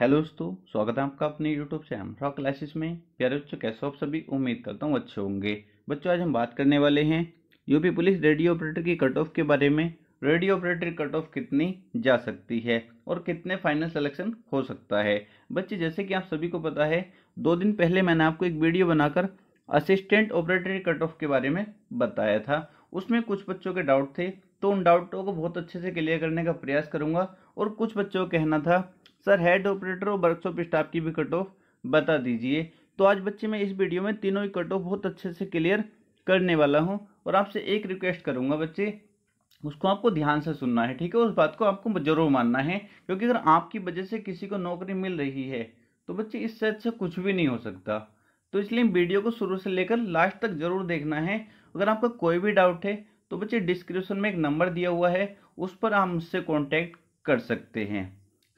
hello दोस्तों स्वागत है आपका अपने यूट्यूब से हमरा क्लासेस में प्यारे बच्चों कैसे आप सभी उम्मीद करता हूँ अच्छे होंगे बच्चों आज हम बात करने वाले हैं यूपी पुलिस रेडियो ऑपरेटर की कट ऑफ के बारे में रेडियो ऑपरेटर कट ऑफ कितनी जा सकती है और कितने फाइनल सिलेक्शन हो सकता है बच्चे जैसे कि आप सभी को पता है दो दिन पहले मैंने आपको एक वीडियो बनाकर असिस्टेंट ऑपरेटर कट ऑफ के बारे में बताया था उसमें कुछ बच्चों के डाउट थे तो उन डाउटों को बहुत अच्छे से क्लियर करने का प्रयास करूँगा और कुछ बच्चों का कहना था सर हेड ऑपरेटर और वर्कशॉप स्टाफ की भी कट ऑफ बता दीजिए तो आज बच्चे मैं इस वीडियो में तीनों ही कट ऑफ बहुत अच्छे से क्लियर करने वाला हूँ और आपसे एक रिक्वेस्ट करूँगा बच्चे उसको आपको ध्यान से सुनना है ठीक है उस बात को आपको जरूर मानना है क्योंकि अगर आपकी वजह से किसी को नौकरी मिल रही है तो बच्चे इससे अच्छा कुछ भी नहीं हो सकता तो इसलिए वीडियो को शुरू से लेकर लास्ट तक जरूर देखना है अगर आपका कोई भी डाउट है तो बच्चे डिस्क्रिप्शन में एक नंबर दिया हुआ है उस पर आप मुझसे कॉन्टैक्ट कर सकते हैं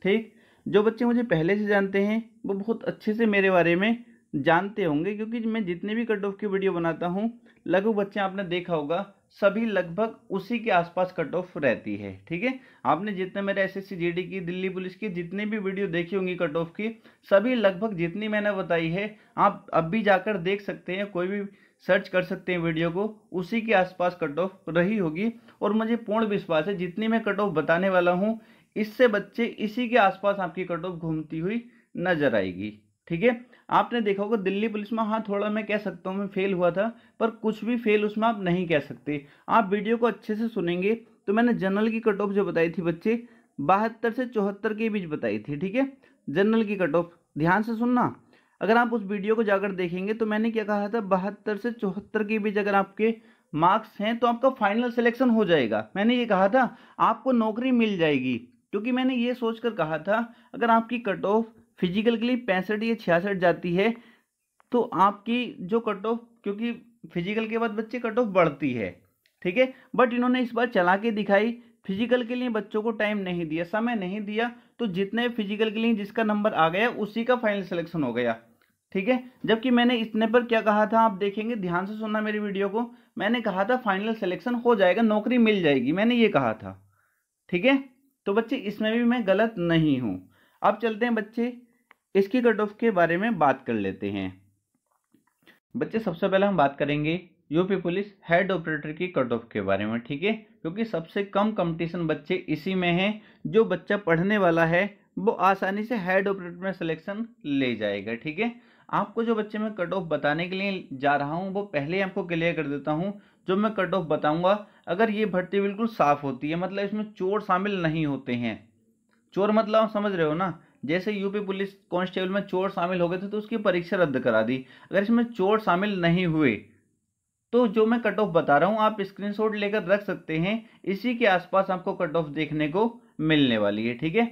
ठीक जो बच्चे मुझे पहले से जानते हैं वो बहुत अच्छे से मेरे बारे में जानते होंगे क्योंकि मैं जितने भी कट ऑफ की वीडियो बनाता हूँ लघु बच्चे आपने देखा होगा सभी लगभग उसी के आसपास कट ऑफ रहती है ठीक है आपने जितने मेरे एस एस की दिल्ली पुलिस की जितनी भी वीडियो देखी होंगी कट ऑफ की सभी लगभग जितनी मैंने बताई है आप अब भी जाकर देख सकते हैं कोई भी सर्च कर सकते हैं वीडियो को उसी के आसपास कट ऑफ रही होगी और मुझे पूर्ण विश्वास है जितनी मैं कट ऑफ बताने वाला हूँ इससे बच्चे इसी के आसपास आपकी कट ऑफ घूमती हुई नजर आएगी ठीक है आपने देखा होगा दिल्ली पुलिस में हाँ थोड़ा मैं कह सकता हूँ मैं फेल हुआ था पर कुछ भी फेल उसमें आप नहीं कह सकते आप वीडियो को अच्छे से सुनेंगे तो मैंने जनरल की कट ऑफ जो बताई थी बच्चे बहत्तर से चौहत्तर के बीच बताई थी ठीक है जनरल की कट ऑफ ध्यान से सुनना अगर आप उस वीडियो को जाकर देखेंगे तो मैंने क्या कहा था बहत्तर से चौहत्तर के बीच अगर आपके मार्क्स हैं तो आपका फाइनल सिलेक्शन हो जाएगा मैंने ये कहा था आपको नौकरी मिल जाएगी क्योंकि मैंने ये सोचकर कहा था अगर आपकी कट ऑफ फिजिकल के लिए पैंसठ या छियासठ जाती है तो आपकी जो कट ऑफ क्योंकि फिजिकल के बाद बच्चे कट ऑफ बढ़ती है ठीक है बट इन्होंने इस बार चला के दिखाई फिजिकल के लिए बच्चों को टाइम नहीं दिया समय नहीं दिया तो जितने फिजिकल के लिए जिसका नंबर आ गया उसी का फाइनल सिलेक्शन हो गया ठीक है जबकि मैंने इतने पर क्या कहा था आप देखेंगे ध्यान से सुनना मेरी वीडियो को मैंने कहा था फाइनल सिलेक्शन हो जाएगा नौकरी मिल जाएगी मैंने ये कहा था ठीक है तो बच्चे इसमें भी मैं गलत नहीं हूँ अब चलते हैं बच्चे इसकी कट ऑफ के बारे में बात कर लेते हैं बच्चे सबसे पहले हम बात करेंगे यूपी पुलिस हेड ऑपरेटर की कट ऑफ के बारे में ठीक है क्योंकि सबसे कम कंपटीशन बच्चे इसी में है जो बच्चा पढ़ने वाला है वो आसानी से हेड ऑपरेटर में सिलेक्शन ले जाएगा ठीक है आपको जो बच्चे मैं कट ऑफ बताने के लिए जा रहा हूँ वो पहले आपको क्लियर कर देता हूँ जो मैं कट ऑफ बताऊँगा अगर ये भर्ती बिल्कुल साफ होती है मतलब इसमें चोर शामिल नहीं होते हैं चोर मतलब आप समझ रहे हो ना जैसे यूपी पुलिस कांस्टेबल में चोर शामिल हो गए थे तो उसकी परीक्षा रद्द करा दी अगर इसमें चोर शामिल नहीं हुए तो जो मैं कट ऑफ बता रहा हूँ आप स्क्रीनशॉट लेकर रख सकते हैं इसी के आसपास आपको कट ऑफ देखने को मिलने वाली है ठीक है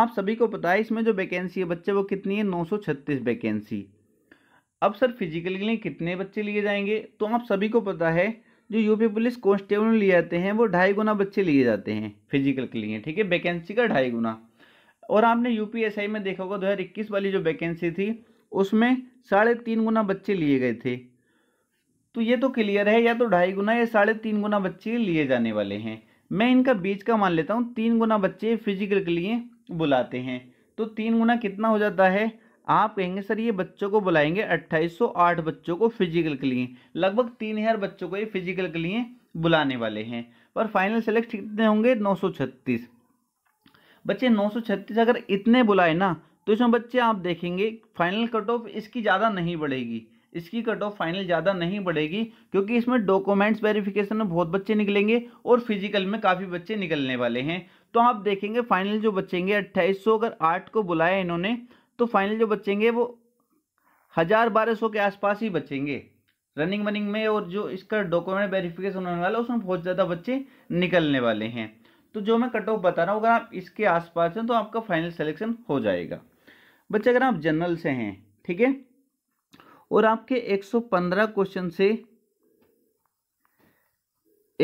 आप सभी को पता है इसमें जो वैकेंसी है बच्चे वो कितनी है नौ वैकेंसी अब सर फिजिकल के लिए कितने बच्चे लिए जाएंगे तो आप सभी को पता है जो यूपी पुलिस कॉन्स्टेबल लिए जाते हैं वो ढाई गुना बच्चे लिए जाते हैं फिजिकल के लिए ठीक है वैकेंसी का ढाई गुना और आपने यूपीएसआई में देखा होगा दो वाली जो वैकेंसी थी उसमें साढ़े तीन गुना बच्चे लिए गए थे तो ये तो क्लियर है या तो ढाई गुना या साढ़े तीन गुना बच्चे लिए जाने वाले हैं मैं इनका बीच का मान लेता हूँ तीन गुना बच्चे फिजिकल के लिए बुलाते हैं तो तीन गुना कितना हो जाता है आप कहेंगे सर ये बच्चों को बुलाएंगे 2808 बच्चों को फिजिकल के लिए लगभग तीन हज़ार बच्चों को ये फिजिकल के लिए बुलाने वाले हैं और फाइनल सेलेक्ट कितने होंगे 936 बच्चे 936 अगर इतने बुलाए ना तो इसमें बच्चे आप देखेंगे फाइनल कट ऑफ इसकी ज़्यादा नहीं बढ़ेगी इसकी कट ऑफ फाइनल ज़्यादा नहीं बढ़ेगी क्योंकि इसमें डॉक्यूमेंट्स वेरिफिकेशन में बहुत बच्चे निकलेंगे और फिजिकल में काफ़ी बच्चे निकलने वाले हैं तो आप देखेंगे फाइनल जो बचेंगे अट्ठाईस अगर आठ को बुलाया इन्होंने तो फाइनल जो बचेंगे वो हज़ार बारह सौ के आसपास ही बचेंगे रनिंग वनिंग में और जो इसका डॉक्यूमेंट वेरिफिकेशन होने वाला है उसमें बहुत ज़्यादा बच्चे निकलने वाले हैं तो जो मैं कट ऑफ बता रहा हूँ अगर आप इसके आसपास हैं तो आपका फाइनल सिलेक्शन हो जाएगा बच्चे अगर आप जनरल से हैं ठीक है और आपके 115 क्वेश्चन से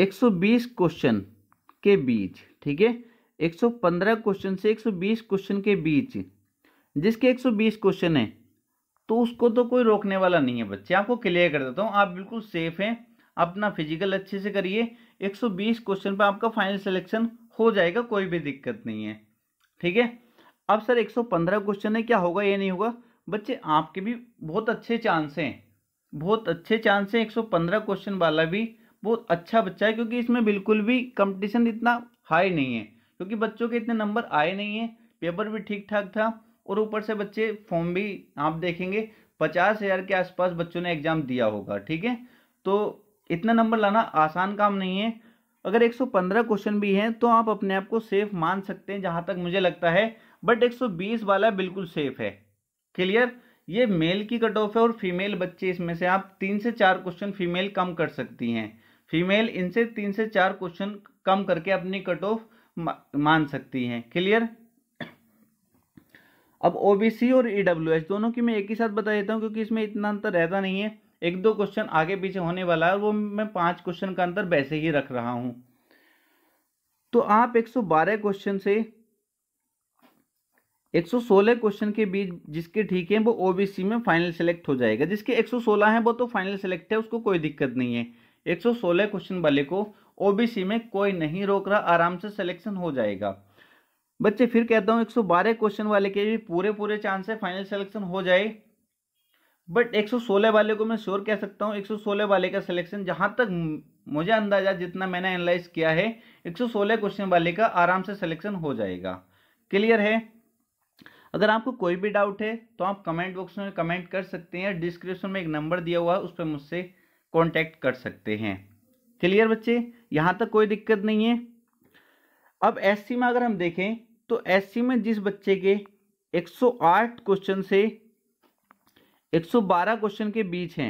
120 क्वेश्चन के बीच ठीक है 115 क्वेश्चन से 120 क्वेश्चन के बीच जिसके 120 क्वेश्चन हैं तो उसको तो कोई रोकने वाला नहीं है बच्चे आपको क्लियर कर देता हूँ आप बिल्कुल सेफ हैं अपना फिजिकल अच्छे से करिए 120 क्वेश्चन पर आपका फाइनल सिलेक्शन हो जाएगा कोई भी दिक्कत नहीं है ठीक है अब सर 115 क्वेश्चन है क्या होगा ये नहीं होगा बच्चे आपके भी बहुत अच्छे चांस हैं बहुत अच्छे चांस हैं एक क्वेश्चन वाला भी बहुत अच्छा बच्चा है क्योंकि इसमें बिल्कुल भी कंपटीशन इतना हाई नहीं है क्योंकि बच्चों के इतने नंबर आए नहीं हैं पेपर भी ठीक ठाक था और ऊपर से बच्चे फॉर्म भी आप देखेंगे पचास हज़ार के आसपास बच्चों ने एग्ज़ाम दिया होगा ठीक है तो इतना नंबर लाना आसान काम नहीं है अगर 115 क्वेश्चन भी हैं तो आप अपने आप को सेफ मान सकते हैं जहाँ तक मुझे लगता है बट 120 वाला बिल्कुल सेफ है क्लियर ये मेल की कट ऑफ है और फीमेल बच्चे इसमें से आप तीन से चार क्वेश्चन फीमेल कम कर सकती हैं फीमेल इनसे तीन से चार क्वेश्चन कम करके अपनी कट ऑफ मान सकती हैं क्लियर अब ओबीसी और ईडब्ल्यूएस e दोनों की मैं एक ही साथ बता देता हूँ क्योंकि इसमें इतना अंतर रहता नहीं है एक दो क्वेश्चन आगे पीछे होने वाला है वो मैं पांच क्वेश्चन का अंतर वैसे ही रख रहा हूँ तो आप 112 क्वेश्चन से 116 क्वेश्चन के बीच जिसके ठीक है वो ओबीसी में फाइनल सेलेक्ट हो जाएगा जिसके 116 है वो तो फाइनल सेलेक्ट है उसको कोई दिक्कत नहीं है 116 क्वेश्चन वाले को ओबीसी में कोई नहीं रोक रहा आराम से सिलेक्शन हो जाएगा बच्चे फिर कहता हूँ 112 क्वेश्चन वाले के भी पूरे पूरे चांस है फाइनल सिलेक्शन हो जाए बट 116 वाले को मैं श्योर कह सकता हूँ 116 वाले का सिलेक्शन जहाँ तक मुझे अंदाजा जितना मैंने एनालाइज किया है 116 क्वेश्चन वाले का आराम से सिलेक्शन हो जाएगा क्लियर है अगर आपको कोई भी डाउट है तो आप कमेंट बॉक्स में कमेंट कर सकते हैं डिस्क्रिप्शन में एक नंबर दिया हुआ है उस पर मुझसे कॉन्टैक्ट कर सकते हैं क्लियर बच्चे यहाँ तक कोई दिक्कत नहीं है अब एस में अगर हम देखें तो एस में जिस बच्चे के 108 क्वेश्चन से 112 क्वेश्चन के बीच हैं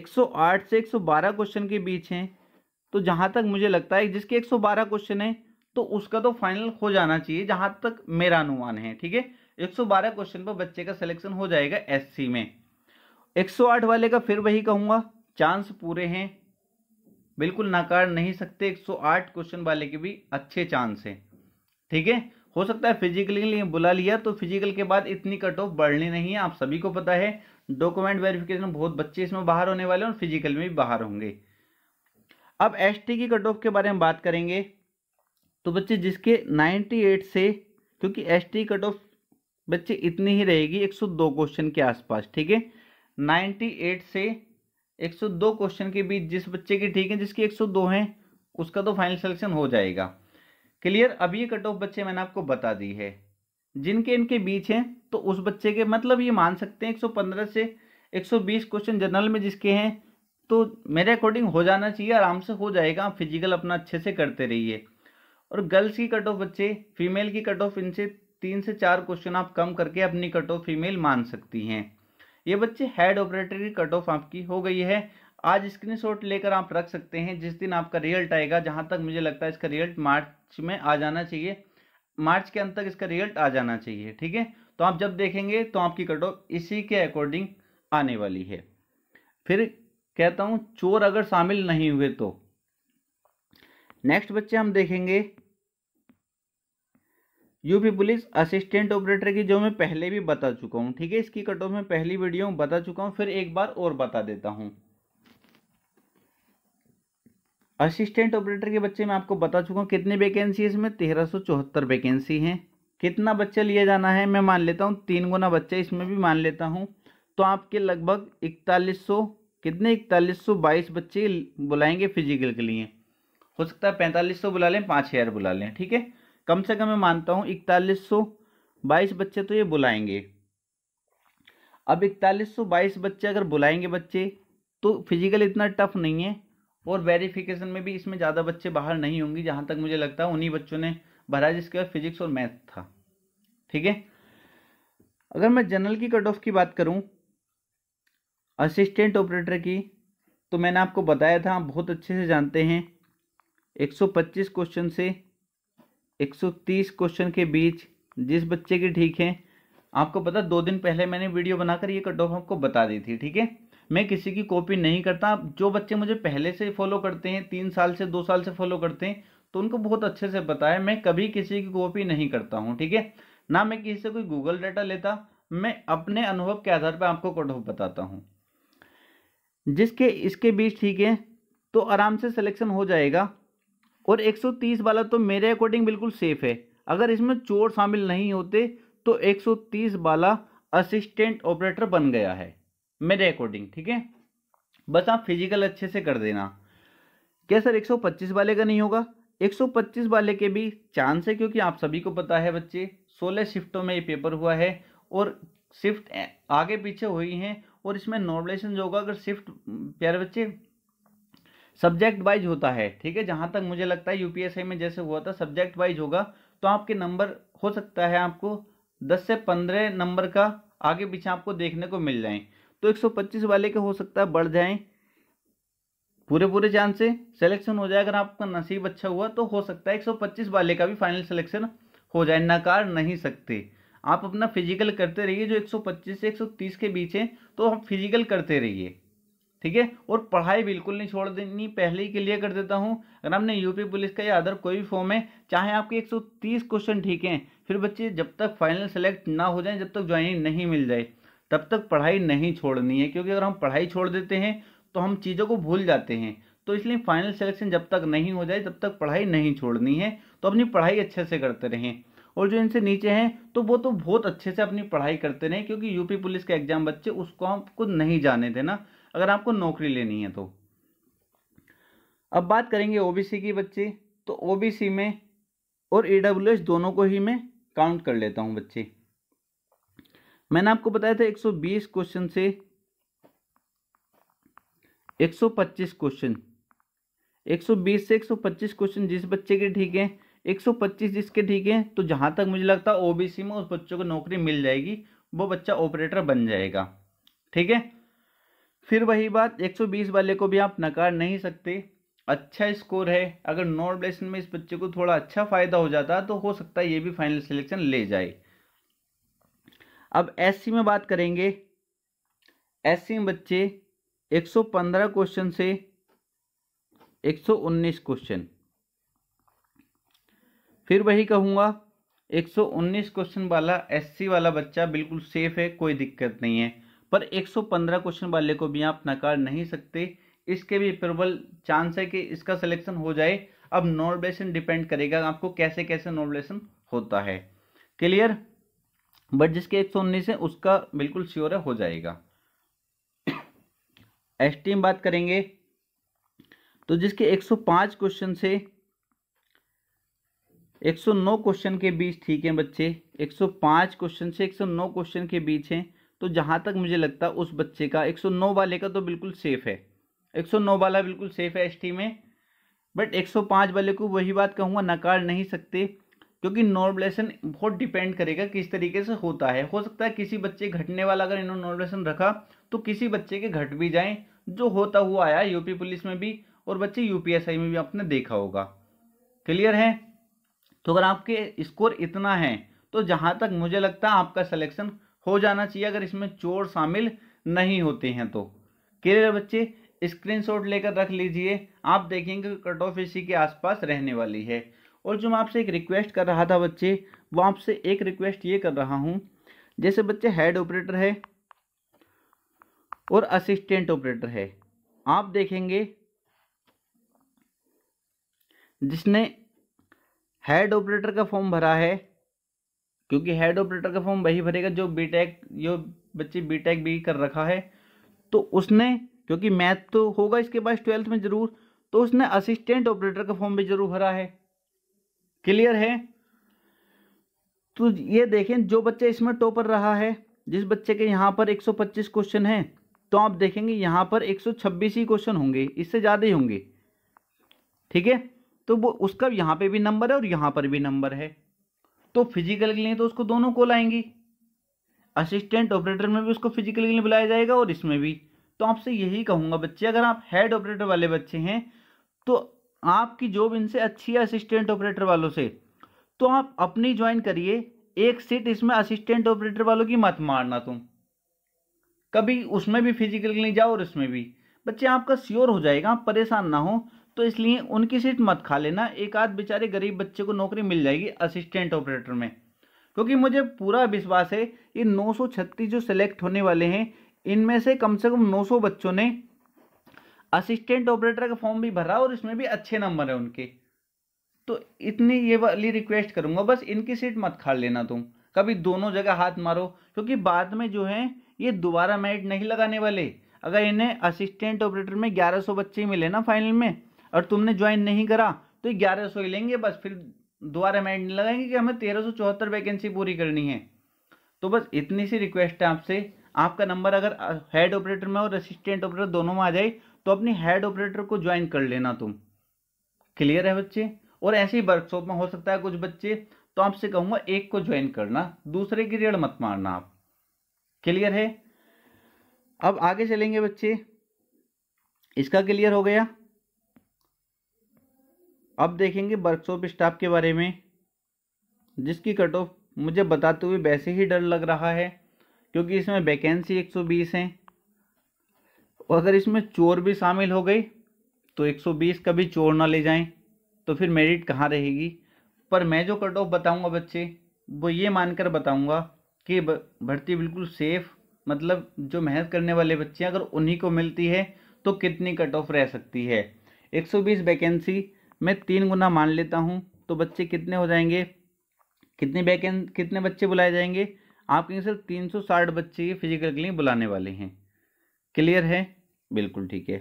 108 से 112 क्वेश्चन के बीच हैं तो जहाँ तक मुझे लगता है जिसके 112 क्वेश्चन है तो उसका तो फाइनल हो जाना चाहिए जहाँ तक मेरा अनुमान है ठीक है 112 क्वेश्चन पर बच्चे का सिलेक्शन हो जाएगा एस में 108 वाले का फिर वही कहूँगा चांस पूरे हैं बिल्कुल नकार नहीं सकते 108 क्वेश्चन वाले के भी अच्छे चांस हैं ठीक है हो सकता है फिजिकल के लिए बुला लिया तो फिजिकल के बाद इतनी कट ऑफ बढ़नी नहीं है आप सभी को पता है डॉक्यूमेंट वेरिफिकेशन बहुत बच्चे इसमें बाहर होने वाले हैं और फिजिकल में भी बाहर होंगे अब एस की कट ऑफ के बारे में बात करेंगे तो बच्चे जिसके नाइन्टी से क्योंकि एस कट ऑफ बच्चे इतनी ही रहेगी 102 क्वेश्चन के आसपास ठीक है 98 से 102 क्वेश्चन के बीच जिस बच्चे की ठीक है जिसकी 102 हैं उसका तो फाइनल सिलेक्शन हो जाएगा क्लियर अब ये कट ऑफ बच्चे मैंने आपको बता दी है जिनके इनके बीच हैं तो उस बच्चे के मतलब ये मान सकते हैं 115 से 120 क्वेश्चन जनरल में जिसके हैं तो मेरे अकॉर्डिंग हो जाना चाहिए आराम से हो जाएगा आप फिजिकल अपना अच्छे से करते रहिए और गर्ल्स की कट ऑफ बच्चे फीमेल की कट ऑफ इनसे तीन से चार क्वेश्चन आप कम करके अपनी कट ऑफ फीमेल मान सकती हैं ये बच्चे हेड ऑपरेटर की कट ऑफ आपकी हो गई है आज स्क्रीनशॉट लेकर आप रख सकते हैं जिस दिन आपका रिजल्ट आएगा जहां तक मुझे लगता है इसका रिजल्ट मार्च में आ जाना चाहिए मार्च के अंत तक इसका रिजल्ट आ जाना चाहिए ठीक है तो आप जब देखेंगे तो आपकी कट ऑफ इसी के अकॉर्डिंग आने वाली है फिर कहता हूं चोर अगर शामिल नहीं हुए तो नेक्स्ट बच्चे हम देखेंगे यूपी पुलिस असिस्टेंट ऑपरेटर की जो मैं पहले भी बता चुका हूँ ठीक है इसकी कट ऑफ में पहली वीडियो में बता चुका हूँ फिर एक बार और बता देता हूँ असिस्टेंट ऑपरेटर के बच्चे मैं आपको बता चुका हूँ कितनी वैकेंसी है इसमें तेरह सौ चौहत्तर वैकेंसी है कितना बच्चा लिया जाना है मैं मान लेता हूँ तीन गुना बच्चा इसमें भी मान लेता हूँ तो आपके लगभग इकतालीस सौ कितने इकतालीस सौ बाईस बच्चे बुलाएंगे फिजिकल के लिए हो सकता है पैंतालीस सौ बुला लें पाँच हज़ार बुला लें ठीक है कम से कम मैं मानता हूँ इकतालीस सौ बाईस बच्चे तो ये बुलाएंगे अब इकतालीस सौ बाईस बच्चे अगर बुलाएंगे बच्चे तो फिजिकल इतना टफ नहीं है और वेरिफिकेशन में भी इसमें ज़्यादा बच्चे बाहर नहीं होंगे जहाँ तक मुझे लगता है उन्हीं बच्चों ने भरा जिसके बाद फिजिक्स और मैथ था ठीक है अगर मैं जनरल की कट ऑफ की बात करूँ असिस्टेंट ऑपरेटर की तो मैंने आपको बताया था आप बहुत अच्छे से जानते हैं 125 क्वेश्चन से 130 क्वेश्चन के बीच जिस बच्चे की ठीक हैं आपको पता दो दिन पहले मैंने वीडियो बनाकर ये कट ऑफ आपको बता दी थी ठीक है मैं किसी की कॉपी नहीं करता जो बच्चे मुझे पहले से फॉलो करते हैं तीन साल से दो साल से फॉलो करते हैं तो उनको बहुत अच्छे से पता है मैं कभी किसी की कॉपी नहीं करता हूँ ठीक है ना मैं किसी से कोई गूगल डाटा लेता मैं अपने अनुभव के आधार पर आपको कट ऑफ बताता हूँ जिसके इसके बीच ठीक है तो आराम से सिलेक्शन हो जाएगा और 130 वाला तो मेरे अकॉर्डिंग बिल्कुल सेफ है अगर इसमें चोर शामिल नहीं होते तो 130 वाला असिस्टेंट ऑपरेटर बन गया है मेरे अकॉर्डिंग ठीक है बस आप फिजिकल अच्छे से कर देना क्या सर 125 वाले का नहीं होगा 125 वाले के भी चांस है क्योंकि आप सभी को पता है बच्चे 16 शिफ्टों में ये पेपर हुआ है और शिफ्ट आगे पीछे हुई हैं और इसमें नॉर्मलेशन जो होगा अगर शिफ्ट प्यारे बच्चे सब्जेक्ट वाइज होता है ठीक है जहाँ तक मुझे लगता है यूपीएसआई में जैसे हुआ था सब्जेक्ट वाइज होगा तो आपके नंबर हो सकता है आपको दस से पंद्रह नंबर का आगे पीछे आपको देखने को मिल जाए तो 125 वाले के हो सकता है बढ़ जाए पूरे पूरे चांस से सिलेक्शन हो जाए अगर आपका नसीब अच्छा हुआ तो हो सकता है एक वाले का भी फाइनल सिलेक्शन हो जाए नकार नहीं सकते आप अपना फिजिकल करते रहिए जो 125 से 130 के बीच है तो आप फिजिकल करते रहिए ठीक है और पढ़ाई बिल्कुल नहीं छोड़ देनी पहले ही क्लियर कर देता हूँ अगर आपने यूपी पुलिस का या अदर कोई भी फॉर्म है चाहे आपके 130 क्वेश्चन ठीक हैं फिर बच्चे जब तक फाइनल सेलेक्ट ना हो जाए जब तक ज्वाइनिंग नहीं मिल जाए तब तक पढ़ाई नहीं छोड़नी है क्योंकि अगर हम पढ़ाई छोड़ देते हैं तो हम चीज़ों को भूल जाते हैं तो इसलिए फाइनल सिलेक्शन जब तक नहीं हो जाए तब तक पढ़ाई नहीं छोड़नी है तो अपनी पढ़ाई अच्छे से करते रहें और जो इनसे नीचे हैं तो वो तो बहुत अच्छे से अपनी पढ़ाई करते रहें क्योंकि यूपी पुलिस का एग्जाम बच्चे उसको हमको नहीं जाने देना अगर आपको नौकरी लेनी है तो अब बात करेंगे ओबीसी की बच्चे तो ओबीसी में और ई दोनों को ही मैं काउंट कर लेता हूं बच्चे मैंने आपको बताया था 120 क्वेश्चन से 125 क्वेश्चन 120 से 125 क्वेश्चन जिस बच्चे के ठीक है 125 जिसके ठीक है तो जहां तक मुझे लगता है ओबीसी में उस बच्चों को नौकरी मिल जाएगी वो बच्चा ऑपरेटर बन जाएगा ठीक है फिर वही बात 120 वाले को भी आप नकार नहीं सकते अच्छा स्कोर है अगर नॉर्थ वेस्टर्न में इस बच्चे को थोड़ा अच्छा फ़ायदा हो जाता तो हो सकता है ये भी फाइनल सिलेक्शन ले जाए अब एससी में बात करेंगे एससी में बच्चे 115 क्वेश्चन से 119 क्वेश्चन फिर वही कहूँगा 119 क्वेश्चन वाला एससी वाला बच्चा बिल्कुल सेफ़ है कोई दिक्कत नहीं है पर 115 क्वेश्चन वाले को भी आप नकार नहीं सकते इसके भी प्रबल चांस है कि इसका सिलेक्शन हो जाए अब नॉर्मलाइजेशन डिपेंड करेगा आपको कैसे कैसे नॉर्मलाइजेशन होता है क्लियर बट जिसके एक है उसका बिल्कुल श्योर हो जाएगा एस टी बात करेंगे तो जिसके 105 क्वेश्चन से 109 क्वेश्चन के बीच ठीक है बच्चे 105 क्वेश्चन से 109 क्वेश्चन के बीच हैं तो जहाँ तक मुझे लगता है उस बच्चे का 109 वाले का तो बिल्कुल सेफ़ है 109 वाला बिल्कुल सेफ़ है एसटी में बट 105 वाले को वही बात कहूँगा नकार नहीं सकते क्योंकि नॉर्मलेसन बहुत डिपेंड करेगा किस तरीके से होता है हो सकता है किसी बच्चे घटने वाला अगर इन्होंने नॉर्मलेसन रखा तो किसी बच्चे के घट भी जाएँ जो होता हुआ आया यूपी पुलिस में भी और बच्चे यू में भी आपने देखा होगा क्लियर है तो अगर आपके स्कोर इतना है तो जहाँ तक मुझे लगता है आपका सलेक्शन हो जाना चाहिए अगर इसमें चोर शामिल नहीं होते हैं तो क्लियर बच्चे स्क्रीनशॉट लेकर रख लीजिए आप देखेंगे कट ऑफ इसी के आसपास रहने वाली है और जो मैं आपसे एक रिक्वेस्ट कर रहा था बच्चे वो आपसे एक रिक्वेस्ट ये कर रहा हूँ जैसे बच्चे हेड ऑपरेटर है और असिस्टेंट ऑपरेटर है आप देखेंगे जिसने हेड ऑपरेटर का फॉर्म भरा है क्योंकि हेड ऑपरेटर का फॉर्म वही भरेगा जो बीटेक जो बच्चे बीटेक भी e कर रखा है तो उसने क्योंकि मैथ तो होगा इसके पास ट्वेल्थ में ज़रूर तो उसने असिस्टेंट ऑपरेटर का फॉर्म भी ज़रूर भरा है क्लियर है तो ये देखें जो बच्चा इसमें टॉपर रहा है जिस बच्चे के यहाँ पर 125 क्वेश्चन हैं तो आप देखेंगे यहाँ पर 126 ही क्वेश्चन होंगे इससे ज़्यादा ही होंगे ठीक है तो वो उसका यहाँ पे भी नंबर है और यहाँ पर भी नंबर है तो फिजिकल के लिए तो उसको दोनों कॉल आएंगी असिस्टेंट ऑपरेटर में भी उसको फिजिकल के लिए बुलाया जाएगा और इसमें भी तो आपसे यही कहूँगा बच्चे अगर आप हेड ऑपरेटर वाले बच्चे हैं तो आपकी जॉब इनसे अच्छी है असिस्टेंट ऑपरेटर वालों से तो आप अपनी ज्वाइन करिए एक सीट इसमें असिस्टेंट ऑपरेटर वालों की मत मारना तुम कभी उसमें भी फिजिकल के लिए जाओ और इसमें भी बच्चे आपका श्योर हो जाएगा आप परेशान ना हो तो इसलिए उनकी सीट मत खा लेना एक आध बेचारे गरीब बच्चे को नौकरी मिल जाएगी असिस्टेंट ऑपरेटर में क्योंकि मुझे पूरा विश्वास है ये नौ जो सिलेक्ट होने वाले हैं इनमें से कम से कम नौ बच्चों ने असिस्टेंट ऑपरेटर का फॉर्म भी भरा और इसमें भी अच्छे नंबर है उनके तो इतनी ये वाली रिक्वेस्ट करूंगा बस इनकी सीट मत खा लेना तुम कभी दोनों जगह हाथ मारो क्योंकि बाद में जो है ये दोबारा मेरिट नहीं लगाने वाले अगर इन्हें असिस्टेंट ऑपरेटर में 1100 बच्चे मिले ना फाइनल में और तुमने ज्वाइन नहीं करा तो ग्यारह सौ ही लेंगे बस फिर दोबारा माइंड नहीं लगाएंगे कि हमें तेरह सौ चौहत्तर वैकेंसी पूरी करनी है तो बस इतनी सी रिक्वेस्ट है आपसे आपका नंबर अगर हेड ऑपरेटर में और असिस्टेंट ऑपरेटर दोनों में आ जाए तो अपनी हेड ऑपरेटर को ज्वाइन कर लेना तुम क्लियर है बच्चे और ऐसे ही वर्कशॉप में हो सकता है कुछ बच्चे तो आपसे कहूँगा एक को ज्वाइन करना दूसरे की रेड़ मत मारना आप क्लियर है अब आगे चलेंगे बच्चे इसका क्लियर हो गया अब देखेंगे वर्कशॉप स्टाफ के बारे में जिसकी कट ऑफ मुझे बताते हुए वैसे ही डर लग रहा है क्योंकि इसमें वैकेंसी 120 है और अगर इसमें चोर भी शामिल हो गई तो 120 का भी चोर ना ले जाएं तो फिर मेरिट कहाँ रहेगी पर मैं जो कट ऑफ बताऊँगा बच्चे वो ये मानकर बताऊँगा कि भर्ती बिल्कुल सेफ़ मतलब जो मेहनत करने वाले बच्चे हैं अगर उन्हीं को मिलती है तो कितनी कट ऑफ रह सकती है 120 वैकेंसी मैं तीन गुना मान लेता हूँ तो बच्चे कितने हो जाएंगे कितने वैकेंट कितने बच्चे बुलाए जाएंगे आप कहेंगे सर तीन सौ साठ बच्चे फिजिकल के लिए बुलाने वाले हैं क्लियर है बिल्कुल ठीक है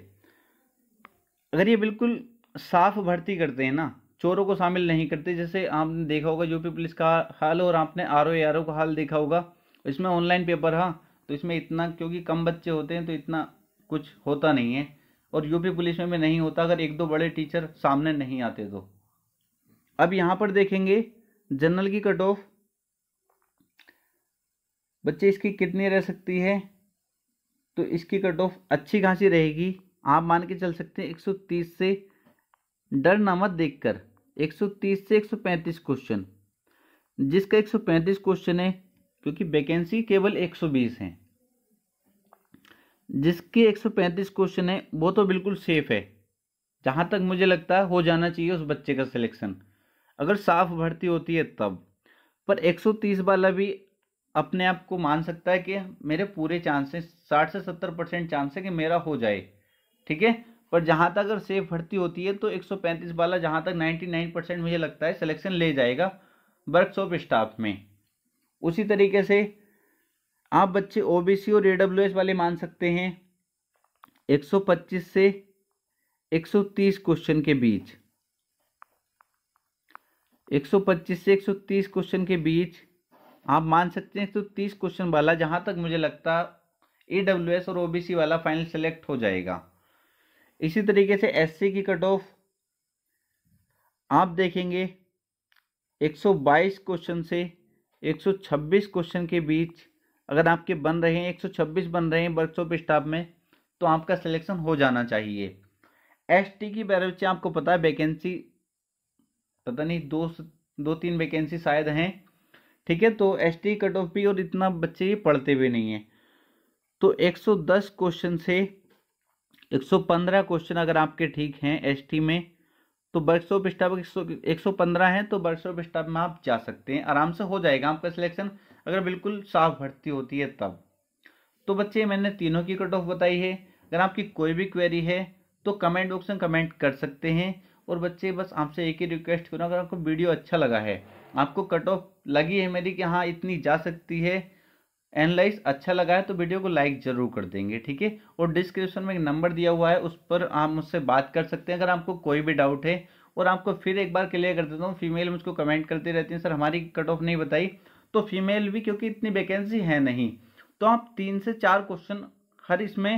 अगर ये बिल्कुल साफ भर्ती करते हैं ना चोरों को शामिल नहीं करते जैसे आपने देखा होगा यूपी पुलिस का हाल और आपने आर ओ का हाल देखा होगा इसमें ऑनलाइन पेपर हाँ तो इसमें इतना क्योंकि कम बच्चे होते हैं तो इतना कुछ होता नहीं है और यूपी पुलिस में, नहीं होता अगर एक दो बड़े टीचर सामने नहीं आते तो अब यहाँ पर देखेंगे जनरल की कट ऑफ बच्चे इसकी कितनी रह सकती है तो इसकी कट ऑफ अच्छी खासी रहेगी आप मान के चल सकते हैं 130 से डर नामक देखकर 130 से 135 क्वेश्चन जिसका 135 क्वेश्चन है क्योंकि वैकेंसी केवल 120 हैं जिसके 135 क्वेश्चन है वो तो बिल्कुल सेफ है जहाँ तक मुझे लगता है हो जाना चाहिए उस बच्चे का सिलेक्शन अगर साफ भर्ती होती है तब पर 130 वाला भी अपने आप को मान सकता है कि मेरे पूरे चांसेस 60 से 70 परसेंट चांस है कि मेरा हो जाए ठीक है पर जहाँ तक अगर सेफ भर्ती होती है तो 135 वाला जहाँ तक 99 परसेंट मुझे लगता है सिलेक्शन ले जाएगा वर्कशॉप स्टाफ में उसी तरीके से आप बच्चे ओबीसी और ए वाले मान सकते हैं 125 से 130 क्वेश्चन के बीच 125 से 130 क्वेश्चन के बीच आप मान सकते हैं तीस क्वेश्चन वाला जहां तक मुझे लगता ए डब्ल्यू एस और ओबीसी वाला फाइनल सेलेक्ट हो जाएगा इसी तरीके से एस की कट ऑफ आप देखेंगे 122 क्वेश्चन से 126 क्वेश्चन के बीच अगर आपके बन रहे हैं 126 बन रहे हैं वर्कशॉप स्टाफ में तो आपका सिलेक्शन हो जाना चाहिए एस टी की बैरवच आपको पता है वैकेंसी पता नहीं दो दो तीन वैकेंसी शायद हैं ठीक है तो एस टी कट ऑफ भी और इतना बच्चे ये पढ़ते भी नहीं हैं तो 110 क्वेश्चन से 115 क्वेश्चन अगर आपके ठीक हैं टी में तो वर्कशॉप स्टाफ एक सौ पंद्रह है तो वर्कशॉप स्टाफ में आप जा सकते हैं आराम से हो जाएगा आपका सिलेक्शन अगर बिल्कुल साफ भर्ती होती है तब तो बच्चे मैंने तीनों की कट ऑफ बताई है अगर आपकी कोई भी क्वेरी है तो कमेंट बॉक्स में कमेंट कर सकते हैं और बच्चे बस आपसे एक ही रिक्वेस्ट करूँ अगर आपको वीडियो अच्छा लगा है आपको कट ऑफ लगी है मेरी कि हाँ इतनी जा सकती है एनालाइज अच्छा लगा है तो वीडियो को लाइक ज़रूर कर देंगे ठीक है और डिस्क्रिप्शन में एक नंबर दिया हुआ है उस पर आप मुझसे बात कर सकते हैं अगर आपको कोई भी डाउट है और आपको फिर एक बार क्लियर कर देता हूँ फीमेल मुझको कमेंट करती रहती हैं सर हमारी कट ऑफ नहीं बताई तो फीमेल भी क्योंकि इतनी वैकेंसी है नहीं तो आप तीन से चार क्वेश्चन हर इसमें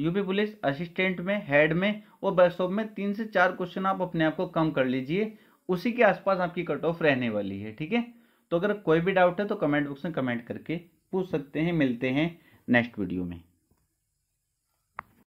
यूपी पुलिस असिस्टेंट में हेड में और वर्कशॉप में तीन से चार क्वेश्चन आप अपने आप को कम कर लीजिए उसी के आसपास आपकी कट ऑफ रहने वाली है ठीक है तो अगर कोई भी डाउट है तो कमेंट बॉक्स में कमेंट करके पूछ सकते हैं मिलते हैं नेक्स्ट वीडियो में